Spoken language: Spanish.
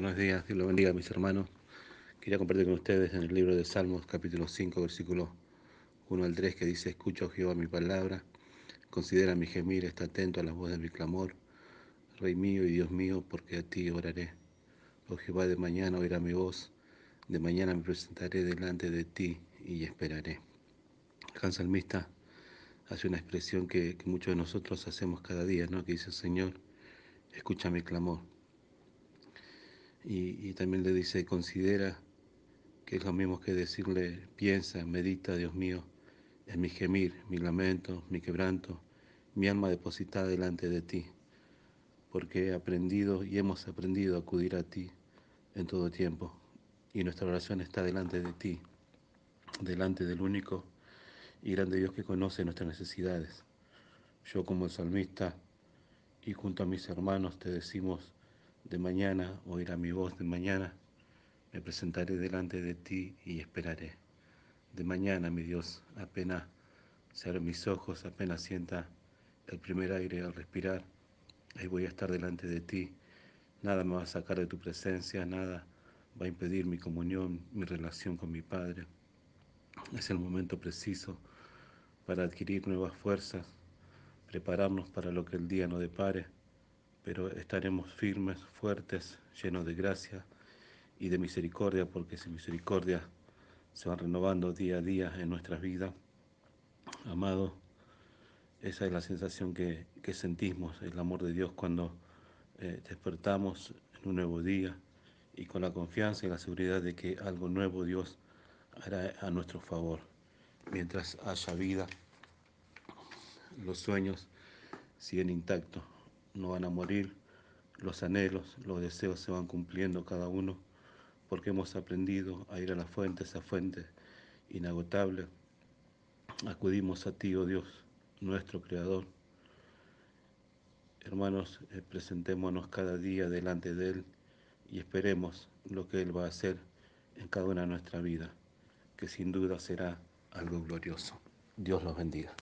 Buenos días, Dios lo bendiga mis hermanos. Quería compartir con ustedes en el libro de Salmos capítulo 5 versículo 1 al 3 que dice, escucha oh Jehová mi palabra, considera mi gemir, está atento a la voz de mi clamor, Rey mío y Dios mío, porque a ti oraré. Oh Jehová, de mañana oirá mi voz, de mañana me presentaré delante de ti y esperaré. El salmista hace una expresión que, muchos de nosotros hacemos cada día, ¿no? que dice, Señor, escucha mi clamor y, también le dice considera, que es lo mismo que decirle piensa, medita, Dios mío, en mi gemir, mi lamento, mi quebranto, mi alma depositada delante de ti, porque he aprendido y hemos aprendido a acudir a ti en todo tiempo, y nuestra oración está delante de ti, delante del único y grande Dios que conoce nuestras necesidades. Yo como el salmista y junto a mis hermanos te decimos, de mañana oirá mi voz de mañana. Me presentaré delante de ti y esperaré. De mañana, mi Dios, apenas cierro mis ojos, apenas sienta el primer aire al respirar, ahí voy a estar delante de ti. Nada me va a sacar de tu presencia, nada va a impedir mi comunión, mi relación con mi Padre. Es el momento preciso para adquirir nuevas fuerzas, prepararnos para lo que el día nos depare pero estaremos firmes, fuertes, llenos de gracia y de misericordia, porque sin misericordia se van renovando día a día en nuestras vidas. Amado, esa es la sensación que, sentimos, el amor de Dios cuando eh, despertamos en un nuevo día y con la confianza y la seguridad de que algo nuevo Dios hará a nuestro favor. Mientras haya vida, los sueños siguen intactos no van a morir, los anhelos, los deseos se van cumpliendo cada uno, porque hemos aprendido a ir a la fuente, esa fuente inagotable. Acudimos a ti, oh Dios, nuestro Creador. Hermanos, eh, presentémonos cada día delante de Él y esperemos lo que Él va a hacer en cada una de nuestra vida, que sin duda será algo glorioso. Dios los bendiga.